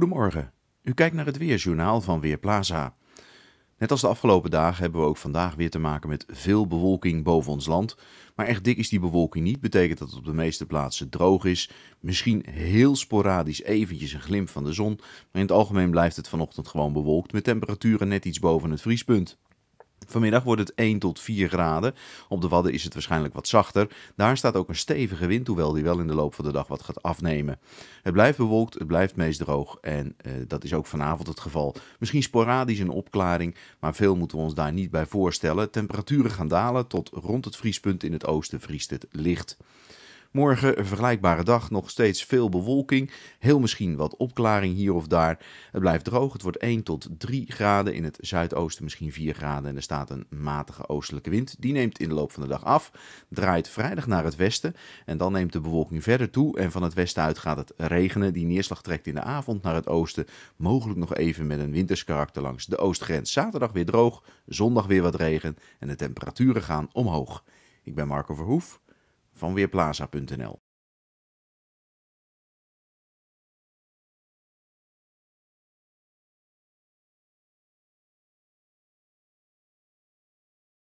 Goedemorgen. U kijkt naar het Weerjournaal van Weerplaza. Net als de afgelopen dagen hebben we ook vandaag weer te maken met veel bewolking boven ons land. Maar echt dik is die bewolking niet, betekent dat het op de meeste plaatsen droog is. Misschien heel sporadisch eventjes een glimp van de zon, maar in het algemeen blijft het vanochtend gewoon bewolkt met temperaturen net iets boven het vriespunt. Vanmiddag wordt het 1 tot 4 graden. Op de Wadden is het waarschijnlijk wat zachter. Daar staat ook een stevige wind, hoewel die wel in de loop van de dag wat gaat afnemen. Het blijft bewolkt, het blijft meest droog en eh, dat is ook vanavond het geval. Misschien sporadisch een opklaring, maar veel moeten we ons daar niet bij voorstellen. Temperaturen gaan dalen tot rond het vriespunt in het oosten vriest het licht. Morgen een vergelijkbare dag, nog steeds veel bewolking. Heel misschien wat opklaring hier of daar. Het blijft droog, het wordt 1 tot 3 graden. In het zuidoosten misschien 4 graden. En er staat een matige oostelijke wind. Die neemt in de loop van de dag af. Draait vrijdag naar het westen. En dan neemt de bewolking verder toe. En van het westen uit gaat het regenen. Die neerslag trekt in de avond naar het oosten. Mogelijk nog even met een winterskarakter langs de oostgrens. Zaterdag weer droog, zondag weer wat regen. En de temperaturen gaan omhoog. Ik ben Marco Verhoef van Weerplaza.nl.